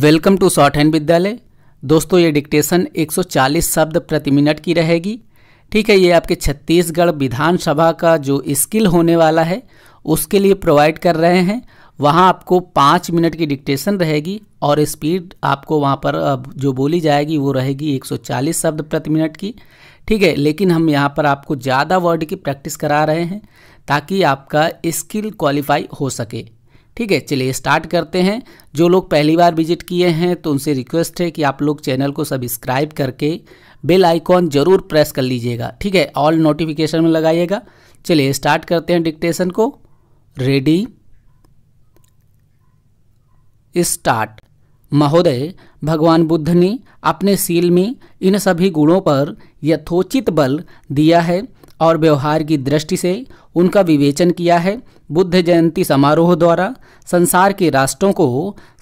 Welcome to short hand विद्यालय दोस्तों ये डिक्टेशन 140 शब्द प्रति मिनट की रहेगी ठीक है ये आपके छत्तीसगढ़ विधानसभा का जो स्किल होने वाला है उसके लिए प्रोवाइड कर रहे हैं वहाँ आपको पाँच मिनट की डिक्टेशन रहेगी और स्पीड आपको वहाँ पर जो बोली जाएगी वो रहेगी 140 शब्द प्रति मिनट की ठीक है लेकिन हम यहाँ पर आपको ज़्यादा वर्ड की प्रैक्टिस करा रहे हैं ताकि आपका स्किल क्वालिफाई हो सके ठीक है चलिए स्टार्ट करते हैं जो लोग पहली बार विजिट किए हैं तो उनसे रिक्वेस्ट है कि आप लोग चैनल को सब्सक्राइब करके बेल आइकॉन जरूर प्रेस कर लीजिएगा ठीक है ऑल नोटिफिकेशन में लगाइएगा चलिए स्टार्ट करते हैं डिक्टेशन को रेडी स्टार्ट महोदय भगवान बुद्ध ने अपने सील में इन सभी गुणों पर यथोचित बल दिया है और व्यवहार की दृष्टि से उनका विवेचन किया है बुद्ध जयंती समारोह द्वारा संसार के राष्ट्रों को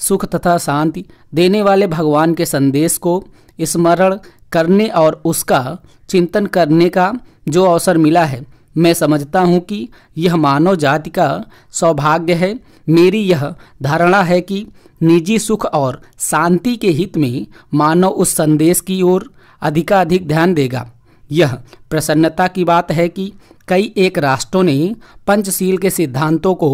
सुख तथा शांति देने वाले भगवान के संदेश को स्मरण करने और उसका चिंतन करने का जो अवसर मिला है मैं समझता हूँ कि यह मानव जाति का सौभाग्य है मेरी यह धारणा है कि निजी सुख और शांति के हित में मानव उस संदेश की ओर अधिकाधिक ध्यान देगा यह प्रसन्नता की बात है कि कई एक राष्ट्रों ने पंचशील के सिद्धांतों को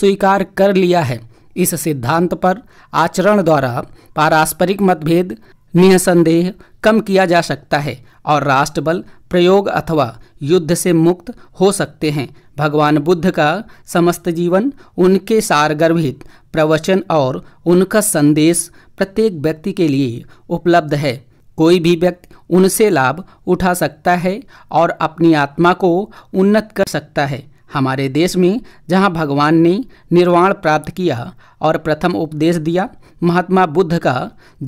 स्वीकार कर लिया है इस सिद्धांत पर आचरण द्वारा पारस्परिक मतभेद निःसंदेह कम किया जा सकता है और राष्ट्रबल प्रयोग अथवा युद्ध से मुक्त हो सकते हैं भगवान बुद्ध का समस्त जीवन उनके सारगर्भित प्रवचन और उनका संदेश प्रत्येक व्यक्ति के लिए उपलब्ध है कोई भी व्यक्ति उनसे लाभ उठा सकता है और अपनी आत्मा को उन्नत कर सकता है हमारे देश में जहाँ भगवान ने निर्वाण प्राप्त किया और प्रथम उपदेश दिया महात्मा बुद्ध का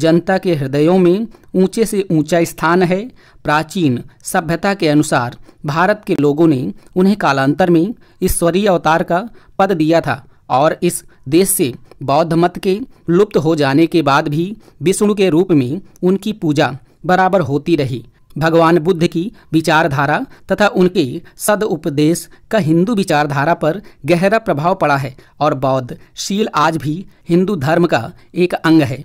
जनता के हृदयों में ऊंचे से ऊंचा स्थान है प्राचीन सभ्यता के अनुसार भारत के लोगों ने उन्हें कालांतर में ईश्वरीय अवतार का पद दिया था और इस देश से बौद्ध मत के लुप्त हो जाने के बाद भी विष्णु के रूप में उनकी पूजा बराबर होती रही भगवान बुद्ध की विचारधारा तथा उनके सदउपदेश का हिंदू विचारधारा पर गहरा प्रभाव पड़ा है और बौद्ध शील आज भी हिंदू धर्म का एक अंग है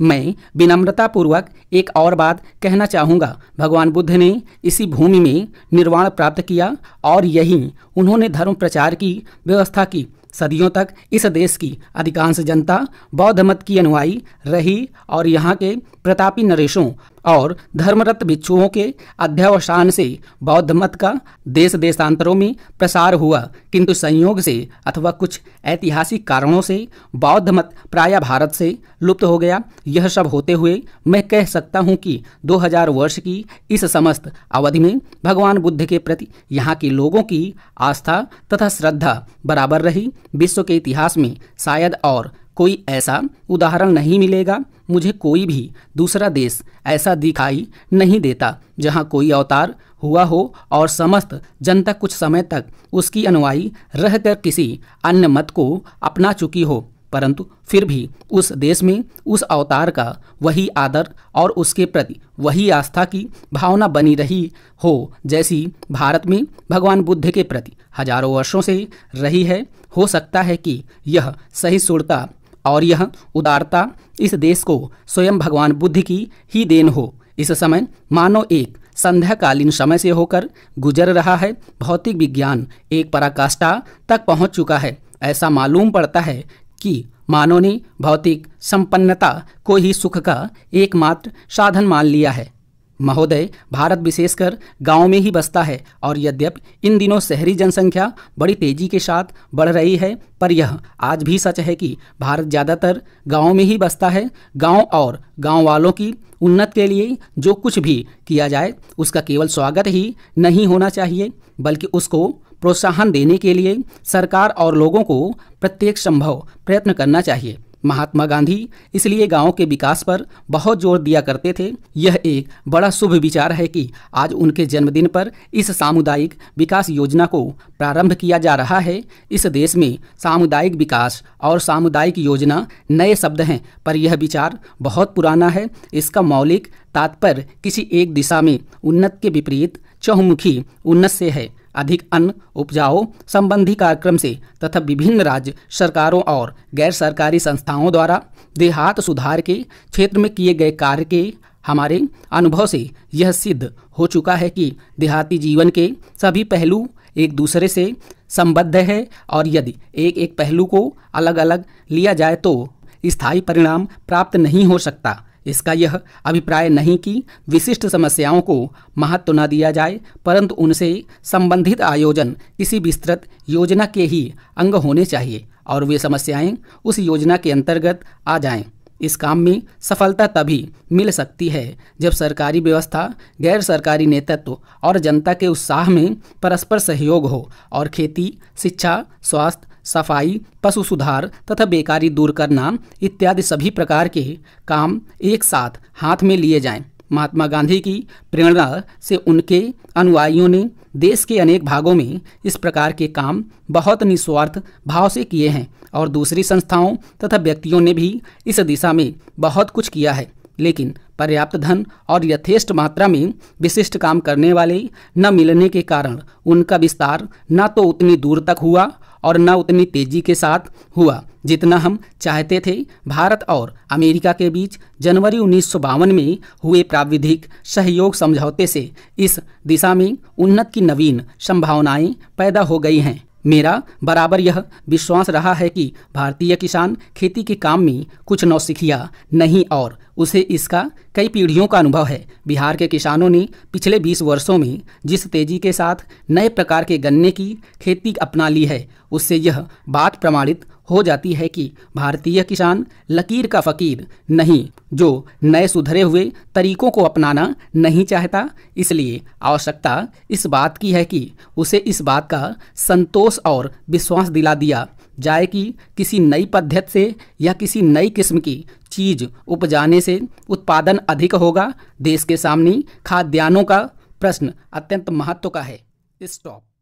मैं विनम्रता पूर्वक एक और बात कहना चाहूँगा भगवान बुद्ध ने इसी भूमि में निर्वाण प्राप्त किया और यहीं उन्होंने धर्म प्रचार की व्यवस्था की सदियों तक इस देश की अधिकांश जनता बौद्ध मत की अनुयायी रही और यहाँ के प्रतापी नरेशों और धर्मरत भिक्षुओं के अध्यावसान से बौद्ध मत का देश देशांतरों में प्रसार हुआ किंतु संयोग से अथवा कुछ ऐतिहासिक कारणों से बौद्ध मत प्राय भारत से लुप्त हो गया यह सब होते हुए मैं कह सकता हूँ कि 2000 वर्ष की इस समस्त अवधि में भगवान बुद्ध के प्रति यहाँ के लोगों की आस्था तथा श्रद्धा बराबर रही विश्व के इतिहास में शायद और कोई ऐसा उदाहरण नहीं मिलेगा मुझे कोई भी दूसरा देश ऐसा दिखाई नहीं देता जहां कोई अवतार हुआ हो और समस्त जनता कुछ समय तक उसकी अनुयायी रहकर किसी अन्य मत को अपना चुकी हो परंतु फिर भी उस देश में उस अवतार का वही आदर और उसके प्रति वही आस्था की भावना बनी रही हो जैसी भारत में भगवान बुद्ध के प्रति हजारों वर्षों से रही है हो सकता है कि यह सही सुड़ता और यह उदारता इस देश को स्वयं भगवान बुद्ध की ही देन हो इस समय मानो एक संध्याकालीन समय से होकर गुजर रहा है भौतिक विज्ञान एक पराकाष्ठा तक पहुंच चुका है ऐसा मालूम पड़ता है कि मानव ने भौतिक संपन्नता को ही सुख का एकमात्र साधन मान लिया है महोदय भारत विशेषकर गांव में ही बसता है और यद्यप इन दिनों शहरी जनसंख्या बड़ी तेजी के साथ बढ़ रही है पर यह आज भी सच है कि भारत ज़्यादातर गांव में ही बसता है गांव और गांव वालों की उन्नत के लिए जो कुछ भी किया जाए उसका केवल स्वागत ही नहीं होना चाहिए बल्कि उसको प्रोत्साहन देने के लिए सरकार और लोगों को प्रत्येक संभव प्रयत्न करना चाहिए महात्मा गांधी इसलिए गाँव के विकास पर बहुत जोर दिया करते थे यह एक बड़ा शुभ विचार है कि आज उनके जन्मदिन पर इस सामुदायिक विकास योजना को प्रारंभ किया जा रहा है इस देश में सामुदायिक विकास और सामुदायिक योजना नए शब्द हैं पर यह विचार बहुत पुराना है इसका मौलिक तात्पर्य किसी एक दिशा में उन्नत के विपरीत चौहमुखी उन्नत से है अधिक अन्न उपजाओ संबंधी कार्यक्रम से तथा विभिन्न राज्य सरकारों और गैर सरकारी संस्थाओं द्वारा देहात सुधार के क्षेत्र में किए गए कार्य के हमारे अनुभव से यह सिद्ध हो चुका है कि देहाती जीवन के सभी पहलू एक दूसरे से संबद्ध है और यदि एक एक पहलू को अलग अलग लिया जाए तो स्थायी परिणाम प्राप्त नहीं हो सकता इसका यह अभिप्राय नहीं कि विशिष्ट समस्याओं को महत्व न दिया जाए परंतु उनसे संबंधित आयोजन किसी विस्तृत योजना के ही अंग होने चाहिए और वे समस्याएं उस योजना के अंतर्गत आ जाएं। इस काम में सफलता तभी मिल सकती है जब सरकारी व्यवस्था गैर सरकारी नेतृत्व और जनता के उत्साह में परस्पर सहयोग हो और खेती शिक्षा स्वास्थ्य सफाई पशु सुधार तथा बेकारी दूर करना इत्यादि सभी प्रकार के काम एक साथ हाथ में लिए जाएं। महात्मा गांधी की प्रेरणा से उनके अनुयायियों ने देश के अनेक भागों में इस प्रकार के काम बहुत निस्वार्थ भाव से किए हैं और दूसरी संस्थाओं तथा व्यक्तियों ने भी इस दिशा में बहुत कुछ किया है लेकिन पर्याप्त धन और यथेष्ट मात्रा में विशिष्ट काम करने वाले न मिलने के कारण उनका विस्तार न तो उतनी दूर तक हुआ और न उतनी तेजी के साथ हुआ जितना हम चाहते थे भारत और अमेरिका के बीच जनवरी उन्नीस में हुए प्राविधिक सहयोग समझौते से इस दिशा में उन्नत की नवीन संभावनाएं पैदा हो गई हैं मेरा बराबर यह विश्वास रहा है कि भारतीय किसान खेती के काम में कुछ नौसिखिया नहीं और उसे इसका कई पीढ़ियों का अनुभव है बिहार के किसानों ने पिछले 20 वर्षों में जिस तेजी के साथ नए प्रकार के गन्ने की खेती अपना ली है उससे यह बात प्रमाणित हो जाती है कि भारतीय किसान लकीर का फ़कीर नहीं जो नए सुधरे हुए तरीकों को अपनाना नहीं चाहता इसलिए आवश्यकता इस बात की है कि उसे इस बात का संतोष और विश्वास दिला दिया जाए कि किसी नई पद्धति से या किसी नई किस्म की चीज़ उपजाने से उत्पादन अधिक होगा देश के सामने खाद्यान्नों का प्रश्न अत्यंत महत्व का है स्टॉप